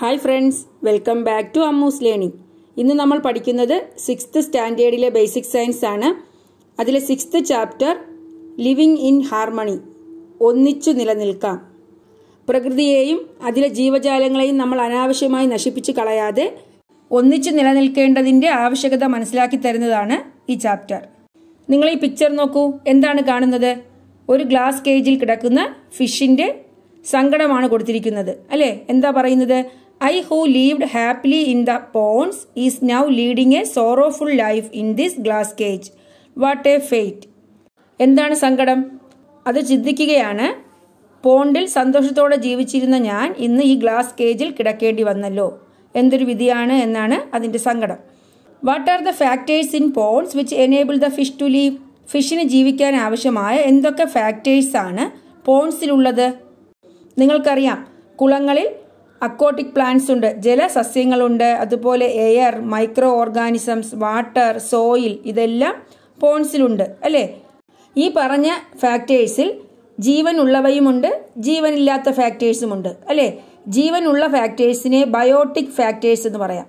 Hi friends welcome back to Ammu's learning ഇന്ന് നമ്മൾ പഠിക്കുന്നത് സിക്സ്ത് സ്റ്റാൻഡേർഡിലെ ബേസിക് സയൻസ് ആണ് അതിലെ sixth chapter living in harmony ഒന്നിച്ചു നിലനിൽക്കാം പ്രകൃതിയെയും അതിലെ ജീവജാലങ്ങളെയും നമ്മൾ അനാവശ്യമായി നശിപ്പിച്ചു കളയാതെ ഒന്നിച്ചു നിലനിൽക്കേണ്ടതിൻ്റെ ആവശ്യകത മനസ്സിലാക്കി തരുന്നതാണ് ഈ ചാപ്റ്റർ നിങ്ങൾ ഈ പിക്ചർ നോക്കൂ എന്താണ് കാണുന്നത് ഒരു ഗ്ലാസ് കേജിൽ കിടക്കുന്ന ഫിഷിൻ്റെ സങ്കടമാണ് കൊടുത്തിരിക്കുന്നത് അല്ലേ എന്താ പറയുന്നത് I who lived happily in the ponds is now leading a sorrowful life in this glass cage what a fate എന്താണ് സങ്കടം അത് ചിന്തിക്കുകയാണ് പോണ്ടിൽ സന്തോഷത്തോടെ ജീവിച്ചിരുന്ന ഞാൻ ഇന്ന് ഈ ഗ്ലാസ് കേജിൽ കിടക്കേണ്ടി വന്നല്ലോ എന്തൊരു വിധിയാണ് എന്നാണ് അതിൻ്റെ സങ്കടം what are the factors in ponds which enable the fish to live ഫിഷിന് ജീവിക്കാൻ ആവശ്യമായ എന്തൊക്കെ ഫാക്ടേഴ്സാണ് പോൺസിലുള്ളത് നിങ്ങൾക്കറിയാം കുളങ്ങളിൽ അക്വോട്ടിക് പ്ലാന്റ്സ് ഉണ്ട് ജലസസ്യങ്ങളുണ്ട് അതുപോലെ air microorganisms water soil ഇതെല്ലാം പോൺസിലുണ്ട് അല്ലേ ഈ പറഞ്ഞ ഫാക്ടേഴ്സിൽ ജീവൻ ഉള്ളവയുമുണ്ട് ജീവനില്ലാത്ത ഫാക്ടേഴ്സുമുണ്ട് അല്ലേ ജീവനുള്ള ഫാക്ടേഴ്സിനെ ബയോട്ടിക് ഫാക്ടേഴ്സ് എന്ന് പറയാം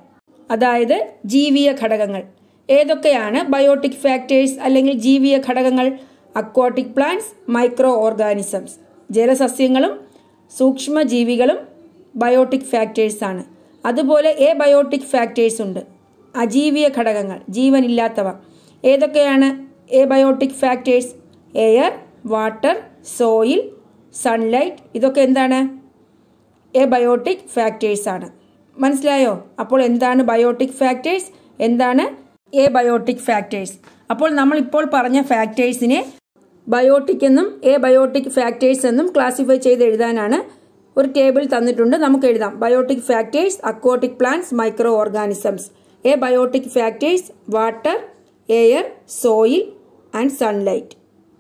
അതായത് ജീവിയ ഘടകങ്ങൾ ഏതൊക്കെയാണ് ബയോട്ടിക് ഫാക്ടേഴ്സ് അല്ലെങ്കിൽ ജീവിയ ഘടകങ്ങൾ അക്വാട്ടിക് പ്ലാന്റ്സ് മൈക്രോ ഓർഗാനിസംസ് ജലസസ്യങ്ങളും സൂക്ഷ്മജീവികളും ബയോട്ടിക് ഫാക്ടേഴ്സാണ് അതുപോലെ എ ബയോട്ടിക് ഫാക്ടേഴ്സ് ഉണ്ട് അജീവിയ ഘടകങ്ങൾ ജീവനില്ലാത്തവ ഏതൊക്കെയാണ് abiotic factors air water soil sunlight ഇതൊക്കെ എന്താണ് എ ബയോട്ടിക് ഫാക്ടേഴ്സാണ് മനസ്സിലായോ അപ്പോൾ എന്താണ് ബയോട്ടിക് ഫാക്ടേഴ്സ് എന്താണ് എ ബയോട്ടിക് ഫാക്ടേഴ്സ് അപ്പോൾ നമ്മൾ ഇപ്പോൾ പറഞ്ഞ ഫാക്ടേഴ്സിനെ ബയോട്ടിക് എന്നും എ ബയോട്ടിക് ഫാക്ടേഴ്സ് എന്നും ക്ലാസിഫൈ ചെയ്ത് എഴുതാനാണ് ഒരു ടേബിൾ തന്നിട്ടുണ്ട് നമുക്ക് എഴുതാം biotic factors aquatic plants microorganisms abiotic factors water air soil and sunlight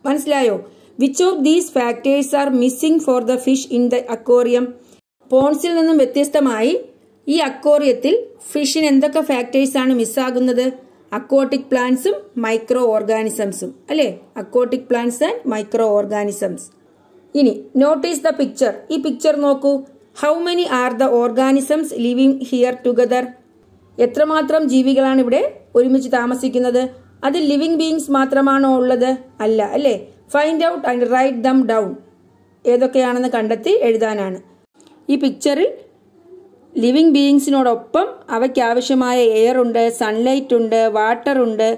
മനസ്സിലായോ which of these factors are missing for the fish in the aquarium പോൺസിൽ നിന്നും വ്യത്യസ്തമായി ഈ അക്വോറിയത്തിൽ ഫിഷിന് എന്തൊക്കെ ഫാക്ടേഴ്സ് ആണ് മിസ്സാകുന്നത് അക്വാട്ടിക് പ്ലാന്റ്സും മൈക്രോ ഓർഗാനിസംസും അല്ലേ aquatic plants and microorganisms ഇനി നോട്ടീസ് ദ പിക്ചർ ഈ പിക്ചർ നോക്കൂ how many are the organisms living here together എത്രമാത്രം ജീവികളാണ് ഇവിടെ ഒരുമിച്ച് താമസിക്കുന്നത് അത് ലിവിങ് ബീയിങ്സ് മാത്രമാണോ ഉള്ളത് അല്ല അല്ലേ find out and write them down ഏതൊക്കെയാണെന്ന് കണ്ടെത്തി എഴുതാനാണ് ഈ പിക്ചറിൽ ലിവിങ് ബീയിങ്സിനോടൊപ്പം അവയ്ക്കാവശ്യമായ എയർ ഉണ്ട് സൺലൈറ്റ് ഉണ്ട് വാട്ടർ ഉണ്ട്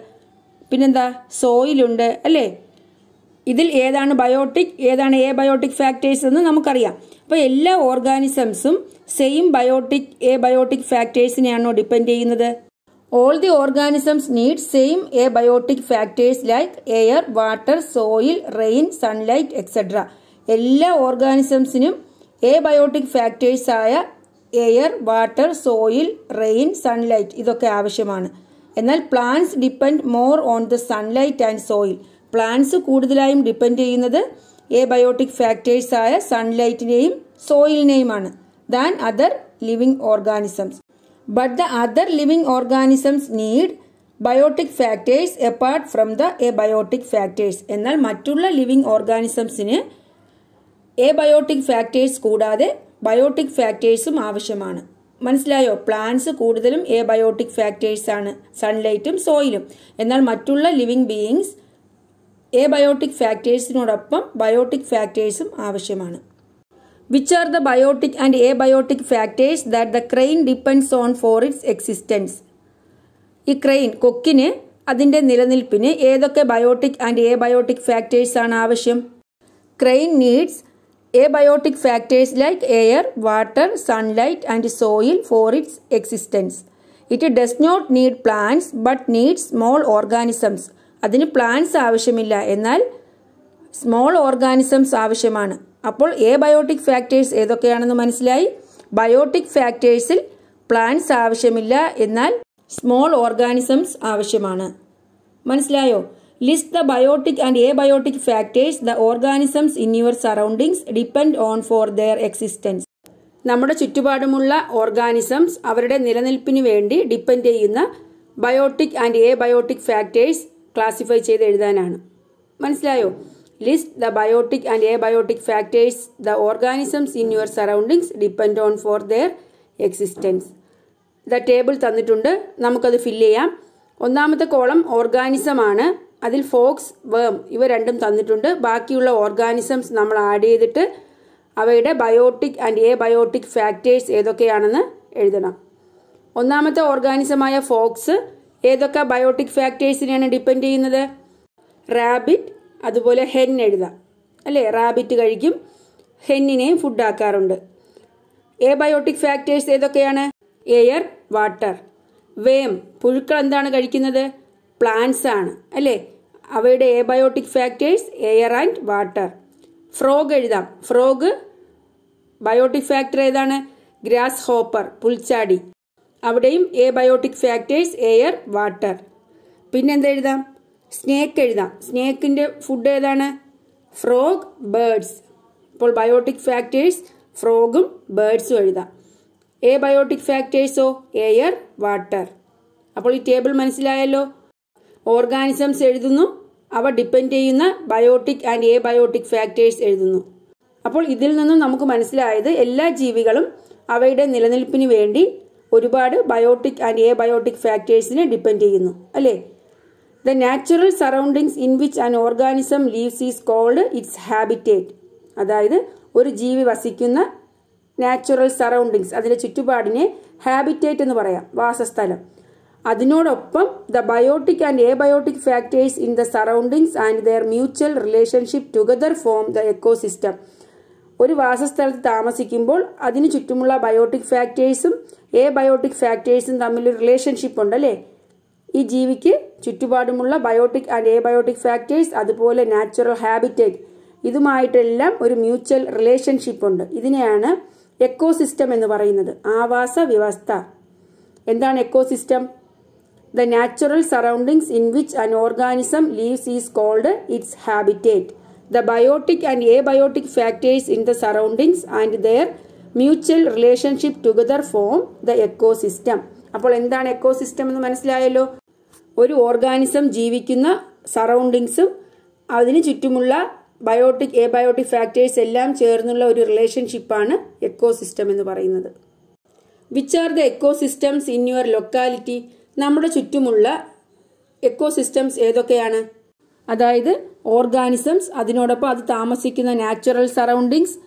പിന്നെന്താ സോയിലുണ്ട് അല്ലേ ഇതിൽ ഏതാണ് ബയോട്ടിക് ഏതാണ് എ ബയോട്ടിക് ഫാക്ടേഴ്സ് എന്ന് നമുക്കറിയാം അപ്പോൾ എല്ലാ ഓർഗാനിസംസും സെയിം ബയോട്ടിക് എ ബയോട്ടിക് ഫാക്ടേഴ്സിനെയാണോ ഡിപ്പെൻഡ് ചെയ്യുന്നത് all the organisms need same abiotic factors like air water soil rain sunlight etcetera എല്ലാ ഓർഗാനിസംസിനും എ ബയോട്ടിക് ആയ air water soil rain sunlight ഇതൊക്കെ ആവശ്യമാണ് എന്നാൽ plants depend more on the sunlight and soil plants കൂടുതലായും depend ചെയ്യുന്നത് abiotic ആയ സൺലൈറ്റിനെയും സോയിലിനെയുമാണ് than other living organisms but the other living organisms need biotic factors apart from the abiotic factors എന്നാൽ മറ്റുള്ള ലിവിംഗ് ഓർഗാനിസംസിന് എബയോട്ടിക് ഫാക്ടേഴ്സ് കൂടാതെ biotic ഫാക്ടേഴ്സും ആവശ്യമാണ് മനസ്സിലായോ പ്ലാന്റ്സ് കൂടുതലും എബയോട്ടിക് ആണ് സൺലൈറ്റും സോയിലും എന്നാൽ മറ്റുള്ള ലിവിംഗ് ബീയിങ്സ് എ ബയോട്ടിക് ഫാക്ടേഴ്സിനോടൊപ്പം ബയോട്ടിക് ഫാക്ടേഴ്സും ആവശ്യമാണ് which are the biotic and abiotic factors that the crane depends on for its existence ഈ ക്രെയിൻ കൊക്കിന് അതിൻ്റെ നിലനിൽപ്പിന് ഏതൊക്കെ biotic and abiotic factors ആണ് ആവശ്യം crane needs abiotic factors like air water sunlight and soil for its existence it does not need plants but needs small organisms അതിന് plants ആവശ്യമില്ല എന്നാൽ സ്മോൾ ഓർഗാനിസംസ് ആവശ്യമാണ് അപ്പോൾ A abiotic factors ഏതൊക്കെയാണെന്ന് മനസ്സിലായി biotic ഫാക്ടേഴ്സിൽ plants ആവശ്യമില്ല എന്നാൽ small organisms ആവശ്യമാണ് മനസ്സിലായോ list the biotic and abiotic factors the organisms in your surroundings depend on for their existence നമ്മുടെ ചുറ്റുപാടുമുള്ള ഓർഗാനിസംസ് അവരുടെ നിലനിൽപ്പിന് വേണ്ടി ഡിപ്പെൻഡ് ചെയ്യുന്ന biotic and abiotic factors classify ചെയ്ത് എഴുതാനാണ് മനസ്സിലായോ list the biotic and abiotic factors the organisms in your surroundings depend on for their existence the table തന്നിട്ടുണ്ട് നമുക്കത് ഫില്ല് ചെയ്യാം ഒന്നാമത്തെ കോളം ഓർഗാനിസമാണ് അതിൽ ഫോക്സ് വേം ഇവ രണ്ടും തന്നിട്ടുണ്ട് ബാക്കിയുള്ള ഓർഗാനിസംസ് നമ്മൾ ആഡ് ചെയ്തിട്ട് അവയുടെ biotic and abiotic factors ഏതൊക്കെയാണെന്ന് എഴുതണം ഒന്നാമത്തെ ഓർഗാനിസമായ ഫോക്സ് ഏതൊക്കെ ബയോട്ടിക് ഫാക്ടേഴ്സിനെയാണ് ഡിപ്പെൻഡ് ചെയ്യുന്നത് റാബിറ്റ് അതുപോലെ ഹെൻ എഴുതാം അല്ലേ റാബിറ്റ് കഴിക്കും ഹെന്നിനെയും ഫുഡ് ആക്കാറുണ്ട് എ ബയോട്ടിക് ഫാക്ടേഴ്സ് ഏതൊക്കെയാണ് എയർ വാട്ടർ വേം പുഴുക്കൾ എന്താണ് കഴിക്കുന്നത് പ്ലാന്റ്സ് ആണ് അല്ലേ അവയുടെ abiotic factors air and water frog എഴുതാം ഫ്രോഗ് ബയോട്ടിക് ഫാക്ടർ ഏതാണ് ഗ്രാസ് ഹോപ്പർ പുൽച്ചാടി അവിടെയും abiotic factors air water പിന്നെന്തെഴുതാം സ്നേക്ക് എഴുതാം സ്നേക്കിൻ്റെ ഫുഡ് ഏതാണ് ഫ്രോഗ് ബേഡ്സ് അപ്പോൾ ബയോട്ടിക് ഫാക്ടേഴ്സ് ഫ്രോഗും ബേഡ്സും എഴുതാം എ ബയോട്ടിക് ഫാക്ടേഴ്സോ എയർ വാട്ടർ അപ്പോൾ ഈ ടേബിൾ മനസ്സിലായല്ലോ ഓർഗാനിസംസ് എഴുതുന്നു അവ ഡിപ്പെൻഡ് ചെയ്യുന്ന biotic and abiotic factors എഴുതുന്നു അപ്പോൾ ഇതിൽ നിന്നും നമുക്ക് മനസ്സിലായത് എല്ലാ ജീവികളും അവയുടെ നിലനിൽപ്പിന് വേണ്ടി ഒരുപാട് ബയോട്ടിക് ആൻഡ് എ ബയോട്ടിക് ഫാക്ടേഴ്സിനെ ഡിപ്പെൻഡ് ചെയ്യുന്നു അല്ലേ the natural surroundings in which an organism lives is called its habitat അതായത് ഒരു ജീവി വസിക്കുന്ന നാച്ചുറൽ സറൗണ്ടിങ്സ് അതിൻ്റെ ചുറ്റുപാടിനെ ഹാബിറ്റേറ്റ് എന്ന് പറയാം വാസസ്ഥലം അതിനോടൊപ്പം the biotic and abiotic factors in the surroundings and their mutual relationship together form the ecosystem ഒരു വാസസ്ഥലത്ത് താമസിക്കുമ്പോൾ അതിനു ചുറ്റുമുള്ള ബയോട്ടിക് ഫാക്ടേഴ്സും എ ബയോട്ടിക് ഫാക്ടേഴ്സും തമ്മിൽ റിലേഷൻഷിപ്പ് ഉണ്ട് അല്ലേ ഈ ജീവിക്ക് ചുറ്റുപാടുമുള്ള ബയോട്ടിക് ആൻഡ് എബയോട്ടിക് ഫാക്ടേഴ്സ് അതുപോലെ നാച്ചുറൽ ഹാബിറ്റേറ്റ് ഇതുമായിട്ടെല്ലാം ഒരു മ്യൂച്വൽ റിലേഷൻഷിപ്പ് ഉണ്ട് ഇതിനെയാണ് എക്കോസിസ്റ്റം എന്ന് പറയുന്നത് ആവാസ വ്യവസ്ഥ എന്താണ് ecosystem the natural surroundings in which an organism lives is called its habitat the biotic and biotic factors in the surroundings and their mutual relationship together form the ecosystem അപ്പോൾ എന്താണ് ecosystem എന്ന് മനസ്സിലായല്ലോ ഒരു ഓർഗാനിസം ജീവിക്കുന്ന സറൗണ്ടിങ്സും അതിന് ചുറ്റുമുള്ള biotic abiotic factors എല്ലാം ചേർന്നുള്ള ഒരു റിലേഷൻഷിപ്പാണ് എക്കോസിസ്റ്റം എന്ന് പറയുന്നത് which are the ecosystems in your locality നമ്മുടെ ചുറ്റുമുള്ള എക്കോസിസ്റ്റംസ് ഏതൊക്കെയാണ് അതായത് ഓർഗാനിസംസ് അതിനോടൊപ്പം അത് താമസിക്കുന്ന natural surroundings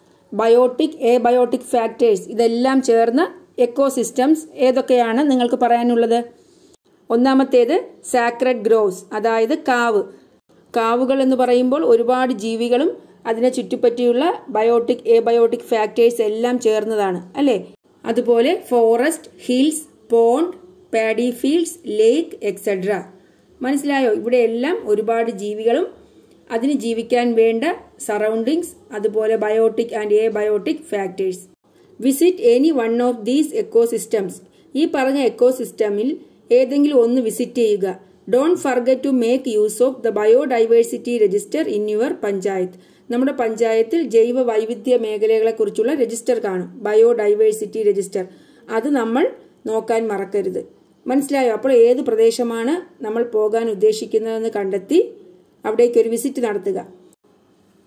biotic abiotic factors ഇതെല്ലാം ചേർന്ന് എക്കോസിസ്റ്റംസ് ഏതൊക്കെയാണ് നിങ്ങൾക്ക് പറയാനുള്ളത് ഒന്നാമത്തേത് സാക്രഡ് ഗ്രോസ് അതായത് കാവ് കാവുകൾ എന്ന് പറയുമ്പോൾ ഒരുപാട് ജീവികളും അതിനെ ചുറ്റിപ്പറ്റിയുള്ള ബയോട്ടിക് എബയോട്ടിക് ഫാക്ടേഴ്സ് എല്ലാം ചേർന്നതാണ് അല്ലേ അതുപോലെ forest hills pond paddy fields lake etcetera മനസ്സിലായോ ഇവിടെ എല്ലാം ഒരുപാട് ജീവികളും അതിന് ജീവിക്കാൻ വേണ്ട സറൗണ്ടിങ്സ് അതുപോലെ biotic and abiotic factors visit any one of these ecosystems ഈ പറഞ്ഞ എക്കോസിസ്റ്റമിൽ ഏതെങ്കിലും ഒന്ന് വിസിറ്റ് ചെയ്യുക don't forget to make use of the biodiversity register in your panchayat നമ്മുടെ പഞ്ചായത്തിൽ ജൈവ വൈവിധ്യ മേഖലകളെക്കുറിച്ചുള്ള രജിസ്റ്റർ കാണും ബയോഡൈവേഴ്സിറ്റി രജിസ്റ്റർ അത് നമ്മൾ നോക്കാൻ മറക്കരുത് മനസ്സിലായോ അപ്പോൾ ഏത് പ്രദേശമാണ് നമ്മൾ പോകാൻ ഉദ്ദേശിക്കുന്നതെന്ന് കണ്ടെത്തി അവിടേക്ക് ഒരു വിസിറ്റ് നടത്തുക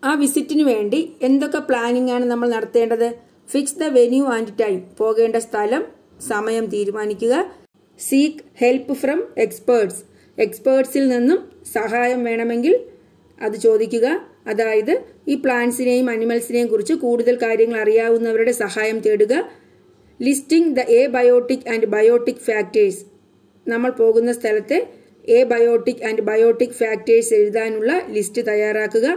ആ വിസിറ്റിന് വേണ്ടി എന്തൊക്കെ പ്ലാനിംഗ് ആണ് നമ്മൾ നടത്തേണ്ടത് fix the venue and time പോകേണ്ട സ്ഥലം സമയം തീരുമാനിക്കുക സീക്ക് ഹെൽപ്പ് ഫ്രം എക്സ്പേർട്സ് എക്സ്പേർട്സിൽ നിന്നും സഹായം വേണമെങ്കിൽ അത് ചോദിക്കുക അതായത് ഈ പ്ലാന്റ്സിനെയും അനിമൽസിനെയും കുറിച്ച് കൂടുതൽ കാര്യങ്ങൾ അറിയാവുന്നവരുടെ സഹായം തേടുക listing the abiotic and biotic factors നമ്മൾ പോകുന്ന സ്ഥലത്തെ abiotic and biotic factors എഴുതാനുള്ള ലിസ്റ്റ് തയ്യാറാക്കുക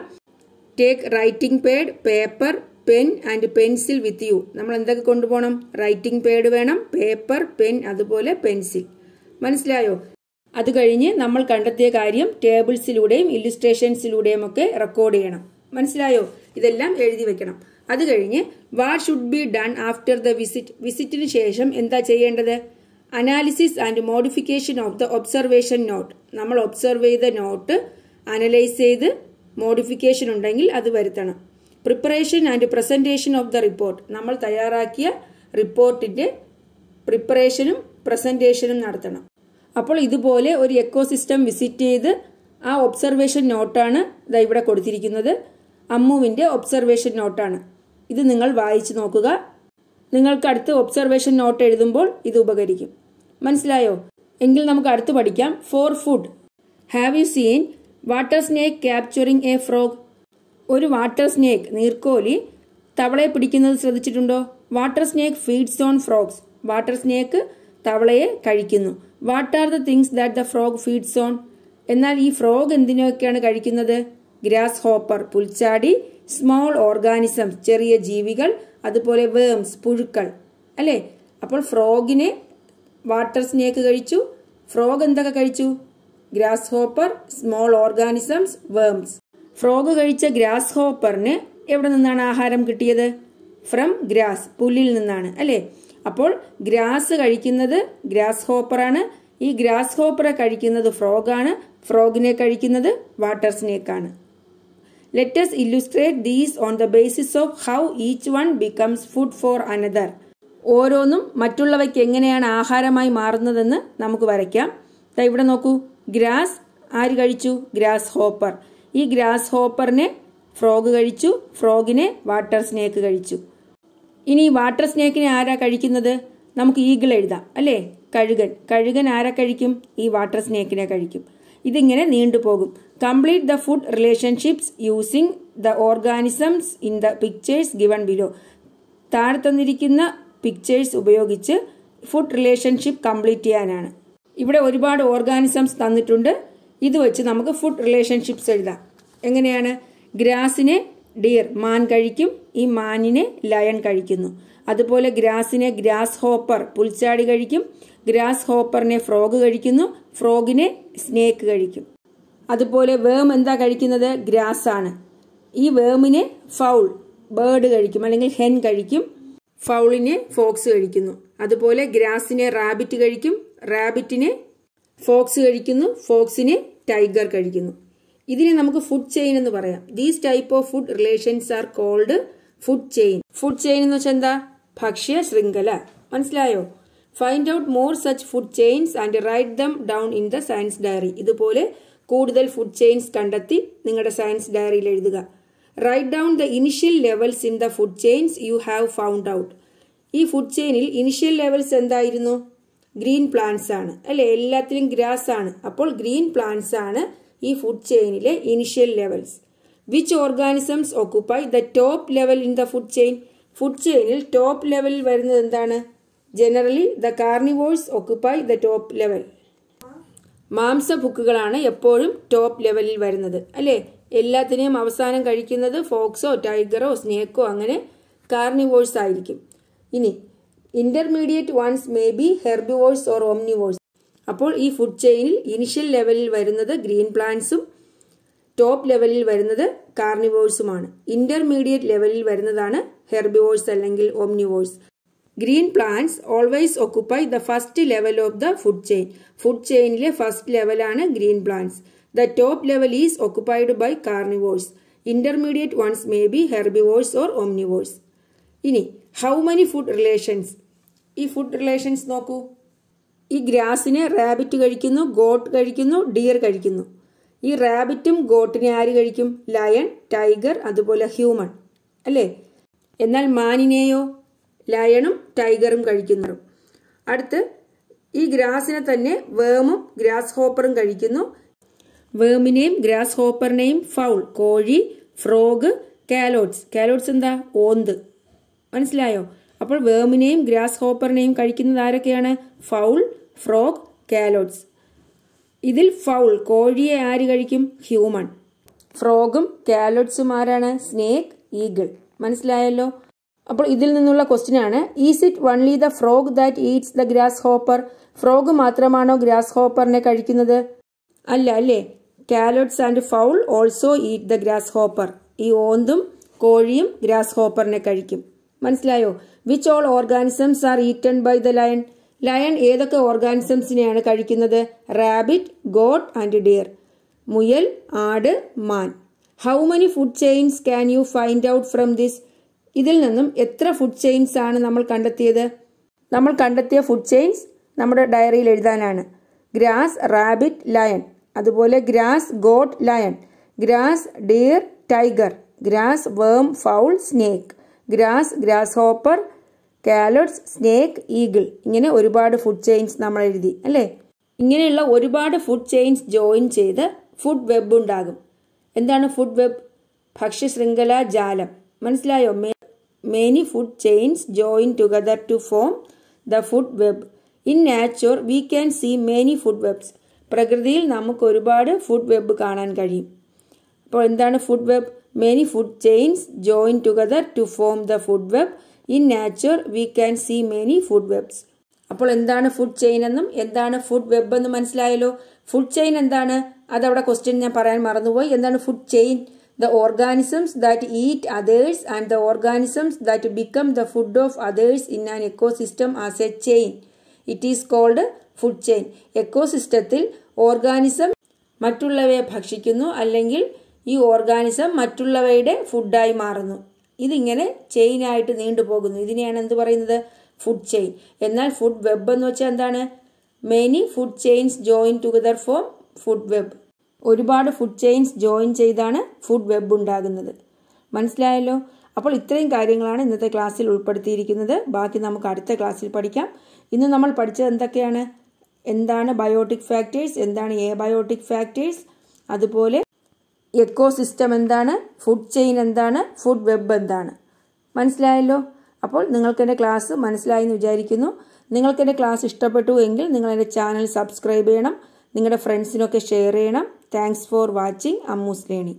take writing pad paper pen and pencil with you നമ്മൾ എന്തൊക്കെ കൊണ്ടുപോകണം റൈറ്റിംഗ് പേഡ് വേണം പേപ്പർ പെൻ അതുപോലെ പെൻസിൽ മനസ്സിലായോ അത് കഴിഞ്ഞ് നമ്മൾ കണ്ടെത്തിയ കാര്യം ടേബിൾസിലൂടെയും ഇല്ലുസ്ട്രേഷൻസിലൂടെയും ഒക്കെ റെക്കോർഡ് ചെയ്യണം മനസ്സിലായോ ഇതെല്ലാം എഴുതി വെക്കണം അത് കഴിഞ്ഞ് what should be done after the visit വിസിറ്റിന് ശേഷം എന്താ ചെയ്യേണ്ടത് analysis and modification of the observation note നമ്മൾ ഒബ്സർവ് ചെയ്ത നോട്ട് അനലൈസ് ചെയ്ത് മോഡിഫിക്കേഷൻ ഉണ്ടെങ്കിൽ അത് വരുത്തണം preparation and presentation of the report നമ്മൾ തയ്യാറാക്കിയ റിപ്പോർട്ടിൻ്റെ പ്രിപ്പറേഷനും പ്രസൻറ്റേഷനും നടത്തണം അപ്പോൾ ഇതുപോലെ ഒരു എക്കോസിസ്റ്റം വിസിറ്റ് ചെയ്ത് ആ ഒബ്സർവേഷൻ നോട്ടാണ് ഇതാ ഇവിടെ കൊടുത്തിരിക്കുന്നത് അമ്മുവിൻ്റെ ഒബ്സർവേഷൻ നോട്ടാണ് ഇത് നിങ്ങൾ വായിച്ചു നോക്കുക നിങ്ങൾക്ക് അടുത്ത് ഒബ്സർവേഷൻ നോട്ട് എഴുതുമ്പോൾ ഇത് ഉപകരിക്കും മനസ്സിലായോ എങ്കിൽ നമുക്ക് അടുത്ത് പഠിക്കാം for food have you seen water snake capturing a frog ഒരു വാട്ടർ സ്നേക്ക് നീർക്കോലി തവളയെ പിടിക്കുന്നത് ശ്രദ്ധിച്ചിട്ടുണ്ടോ water snake feeds on frogs water snake തവളയെ കഴിക്കുന്നു what are the things that the frog feeds on എന്നാൽ ഈ ഫ്രോഗ് എന്തിനൊക്കെയാണ് കഴിക്കുന്നത് ഗ്രാസ് ഹോപ്പർ പുൽച്ചാടി സ്മോൾ ഓർഗാനിസംസ് ചെറിയ ജീവികൾ അതുപോലെ വേംസ് പുഴുക്കൾ അല്ലേ അപ്പോൾ ഫ്രോഗിനെ വാട്ടർ സ്നേക്ക് കഴിച്ചു ഫ്രോഗ് എന്തൊക്കെ കഴിച്ചു grasshopper small organisms worms frog കഴിച്ച ഗ്രാസ് ഹോപ്പറിന് എവിടെ നിന്നാണ് ആഹാരം കിട്ടിയത് ഫ്രം ഗ്രാസ് പുല്ലിൽ നിന്നാണ് അല്ലേ അപ്പോൾ ഗ്രാസ് കഴിക്കുന്നത് ഗ്രാസ് ഹോപ്പറാണ് ഈ ഗ്രാസ് ഹോപ്പറെ കഴിക്കുന്നത് ഫ്രോഗാണ് ഫ്രോഗിനെ കഴിക്കുന്നത് വാട്ടർ സ്നേക്കാണ് let's illustrate these on the basis of how each one becomes food for another ഓരോന്നും മറ്റുള്ളവയ്ക്ക് എങ്ങനെയാണ് ആഹാരമായി മാറുന്നതെന്ന് നമുക്ക് വരയ്ക്കാം ഇവിടെ നോക്കൂ ഗ്രാസ് ആര് കഴിച്ചു ഗ്രാസ് ഹോപ്പർ ഈ ഗ്രാസ് ഹോപ്പറിനെ ഫ്രോഗ് കഴിച്ചു ഫ്രോഗിനെ വാട്ടർ സ്നേക്ക് കഴിച്ചു ഇനി വാട്ടർ സ്നേക്കിനെ ആരാ കഴിക്കുന്നത് നമുക്ക് ഈഗിൾ എഴുതാം അല്ലേ കഴുകൻ കഴുകൻ ആരാ കഴിക്കും ഈ വാട്ടർ സ്നേക്കിനെ കഴിക്കും ഇതിങ്ങനെ നീണ്ടുപോകും complete the food relationships using the organisms in the pictures given below താഴെ തന്നിരിക്കുന്ന പിക്ചേഴ്സ് ഉപയോഗിച്ച് ഫുഡ് റിലേഷൻഷിപ്പ് കംപ്ലീറ്റ് ചെയ്യാനാണ് ഇവിടെ ഒരുപാട് ഓർഗാനിസംസ് തന്നിട്ടുണ്ട് ഇത് വെച്ച് നമുക്ക് ഫുഡ് റിലേഷൻഷിപ്സ് എഴുതാം എങ്ങനെയാണ് ഗ്രാസിനെ ഡിയർ മാൻ കഴിക്കും ഈ മാനിനെ ലയൺ കഴിക്കുന്നു അതുപോലെ ഗ്രാസിനെ ഗ്രാസ് ഹോപ്പർ പുൽച്ചാടി കഴിക്കും ഗ്രാസ് ഹോപ്പറിനെ ഫ്രോഗ് കഴിക്കുന്നു ഫ്രോഗിനെ സ്നേക്ക് കഴിക്കും അതുപോലെ വേം എന്താ കഴിക്കുന്നത് ഗ്രാസ് ആണ് ഈ വേമിനെ ഫൗൾ ബേർഡ് കഴിക്കും അല്ലെങ്കിൽ ഹെൻ കഴിക്കും ഫൗളിനെ ഫോക്സ് കഴിക്കുന്നു അതുപോലെ ഗ്രാസിനെ റാബിറ്റ് കഴിക്കും റാബിറ്റിനെ ഫോക്സ് കഴിക്കുന്നു ഫോക്സിനെ ടൈഗർ കഴിക്കുന്നു ഇതിനെ നമുക്ക് ഫുഡ് ചെയിൻ എന്ന് പറയാം these type of food relations are called food chain food chain എന്ന് വെച്ചാൽ എന്താ ഭക്ഷ്യ ശൃംഖല മനസ്സിലായോ find out more such food chains and write them down in the science diary ഇതുപോലെ കൂടുതൽ ഫുഡ് ചെയിൻസ് കണ്ടെത്തി നിങ്ങളുടെ സയൻസ് ഡയറിയിൽ എഴുതുക write down the initial levels in the food chains you have found out ഈ ഫുഡ് ചെയിനിൽ ഇനിഷ്യൽ ലെവൽസ് എന്തായിരുന്നു ഗ്രീൻ പ്ലാന്റ്സ് ആണ് അല്ലെ എല്ലാത്തിലും ഗ്രാസ് ആണ് അപ്പോൾ ഗ്രീൻ പ്ലാന്റ്സ് ആണ് ഈ ഫുഡ് ചെയിനിലെ initial levels which organisms occupy the top level in the food chain food ചെയിനിൽ ടോപ്പ് ലെവലിൽ വരുന്നത് എന്താണ് generally the carnivores occupy the top level മാംസഭുക്കുകളാണ് എപ്പോഴും ടോപ്പ് ലെവലിൽ വരുന്നത് അല്ലേ എല്ലാത്തിനെയും അവസാനം കഴിക്കുന്നത് ഫോക്സോ ടൈഗറോ സ്നേക്കോ അങ്ങനെ കാർണിവോഴ്സ് ആയിരിക്കും ഇനി intermediate ones may be herbivores or omnivores അപ്പോൾ ഈ ഫുഡ് ചെയിനിൽ ഇനിഷ്യൽ ലെവലിൽ വരുന്നത് ഗ്രീൻ പ്ലാന്റ്സും ടോപ്പ് ലെവലിൽ വരുന്നത് കാർണിവോഴ്സുമാണ് ഇന്റർമീഡിയറ്റ് ലെവലിൽ വരുന്നതാണ് ഹെർബിവോഴ്സ് അല്ലെങ്കിൽ omnivores green plants always occupy the first level of the food chain food ചെയിനിലെ ഫസ്റ്റ് ലെവലാണ് green plants the top level is occupied by carnivores intermediate ones may be herbivores or omnivores ഇനി how many food relations ഈ food relations നോക്കൂ ഈ ഗ്രാസിന് rabbit കഴിക്കുന്നു goat കഴിക്കുന്നു deer കഴിക്കുന്നു ഈ റാബിറ്റും ഗോട്ടിനെ ആര് കഴിക്കും ലയൺ ടൈഗർ അതുപോലെ ഹ്യൂമൺ അല്ലേ എന്നാൽ മാനിനെയോ ലയണും ടൈഗറും കഴിക്കുന്നു അടുത്ത് ഈ ഗ്രാസിനെ തന്നെ വേമും ഗ്രാസ് ഹോപ്പറും കഴിക്കുന്നു വേമിനെയും ഗ്രാസ് ഹോപ്പറിനെയും ഫൗൾ കോഴി ഫ്രോഗ് കാലോട്ട്സ് കാലോട്ട്സ് എന്താ ഓന്ത് മനസ്സിലായോ അപ്പോൾ വേമിനെയും ഗ്രാസ് ഹോപ്പറിനെയും കഴിക്കുന്നത് ആരൊക്കെയാണ് ഫൗൾ ഫ്രോഗ് കാലോട്ട്സ് ഇതിൽ ഫൗൾ കോഴിയെ ആര് കഴിക്കും ഹ്യൂമൺ ഫ്രോഗും കാലോട്ട്സും ആരാണ് സ്നേക്ക് ഈഗിൾ മനസ്സിലായല്ലോ അപ്പോൾ ഇതിൽ നിന്നുള്ള ക്വസ്റ്റ്യൻ ആണ് is it only the frog that eats the grasshopper frog മാത്രമാണോ ഗ്രാസ് ഹോപ്പറിനെ കഴിക്കുന്നത് അല്ല അല്ലേ calotes and fowl also eat the grasshopper ഈ ഓന്തും കോഴിയും ഗ്രാസ് ഹോപ്പറിനെ കഴിക്കും മനസ്സിലായോ which all organisms are eaten by the lion lion ഏതൊക്കെ ഓർഗാനിസംസിനെയാണ് കഴിക്കുന്നത് റാബിറ്റ് ഗോഡ് ആൻഡ് ഡിയർ മുയൽ ആട് മാൻ how many food chains can you find out from this ഇതിൽ നിന്നും എത്ര ഫുഡ് ചെയിൻസ് ആണ് നമ്മൾ കണ്ടെത്തിയത് നമ്മൾ കണ്ടെത്തിയ ഫുഡ് ചെയിൻസ് നമ്മുടെ ഡയറിയിൽ എഴുതാനാണ് ഗ്രാസ് റാബിറ്റ് ലയൺ അതുപോലെ grass goat lion grass deer tiger grass worm fowl snake grass grasshopper calotes snake eagle ഇങ്ങനെ ഒരുപാട് ഫുഡ് ചെയിൻസ് നമ്മൾ എഴുതി അല്ലേ ഇങ്ങനെയുള്ള ഒരുപാട് ഫുഡ് ചെയിൻസ് ജോയിൻ ചെയ്ത് ഫുഡ് വെബ് ഉണ്ടാകും എന്താണ് ഫുഡ് വെബ് ശൃംഖല ജാലം മനസ്സിലായോ many food chains join together to form the food web in nature we can see many food webs പ്രകൃതിയിൽ നമുക്ക് ഒരുപാട് ഫുഡ് വെബ് കാണാൻ കഴിയും അപ്പോൾ എന്താണ് food web Many food chains join together to form the food web. In nature, we can see many food webs. അപ്പോൾ എന്താണ് food chain എന്നും എന്താണ് ഫുഡ് വെബ് എന്നും മനസ്സിലായല്ലോ ഫുഡ് ചെയിൻ എന്താണ് അതവിടെ ക്വസ്റ്റ്യൻ ഞാൻ പറയാൻ മറന്നുപോയി എന്താണ് food chain the organisms that eat others and the organisms that become the food of others in an ecosystem as a chain it is called food chain എക്കോസിസ്റ്റത്തിൽ organism മറ്റുള്ളവയെ ഭക്ഷിക്കുന്നു അല്ലെങ്കിൽ ഈ ഓർഗാനിസം മറ്റുള്ളവയുടെ ഫുഡായി മാറുന്നു ഇതിങ്ങനെ ചെയിനായിട്ട് നീണ്ടുപോകുന്നു ഇതിനെയാണ് എന്ത് പറയുന്നത് ഫുഡ് ചെയിൻ എന്നാൽ ഫുഡ് വെബ് എന്ന് വെച്ചാൽ എന്താണ് many food chains join together for food web ഒരുപാട് ഫുഡ് ചെയിൻസ് ജോയിൻ ചെയ്താണ് ഫുഡ് വെബ് ഉണ്ടാകുന്നത് മനസ്സിലായല്ലോ അപ്പോൾ ഇത്രയും കാര്യങ്ങളാണ് ഇന്നത്തെ ക്ലാസ്സിൽ ഉൾപ്പെടുത്തിയിരിക്കുന്നത് ബാക്കി നമുക്ക് അടുത്ത ക്ലാസ്സിൽ പഠിക്കാം ഇന്ന് നമ്മൾ പഠിച്ചത് എന്തൊക്കെയാണ് എന്താണ് ബയോട്ടിക് ഫാക്ടേഴ്സ് എന്താണ് എ ബയോട്ടിക് ഫാക്ടേഴ്സ് അതുപോലെ എക്കോ സിസ്റ്റം എന്താണ് ഫുഡ് ചെയിൻ എന്താണ് ഫുഡ് വെബ് എന്താണ് മനസ്സിലായല്ലോ അപ്പോൾ നിങ്ങൾക്കെൻ്റെ ക്ലാസ് മനസ്സിലായി എന്ന് വിചാരിക്കുന്നു നിങ്ങൾക്കെൻ്റെ ക്ലാസ് ഇഷ്ടപ്പെട്ടു എങ്കിൽ നിങ്ങൾ എൻ്റെ ചാനൽ സബ്സ്ക്രൈബ് ചെയ്യണം നിങ്ങളുടെ ഫ്രണ്ട്സിനൊക്കെ ഷെയർ ചെയ്യണം താങ്ക്സ് ഫോർ വാച്ചിങ് അമ്മൂസ്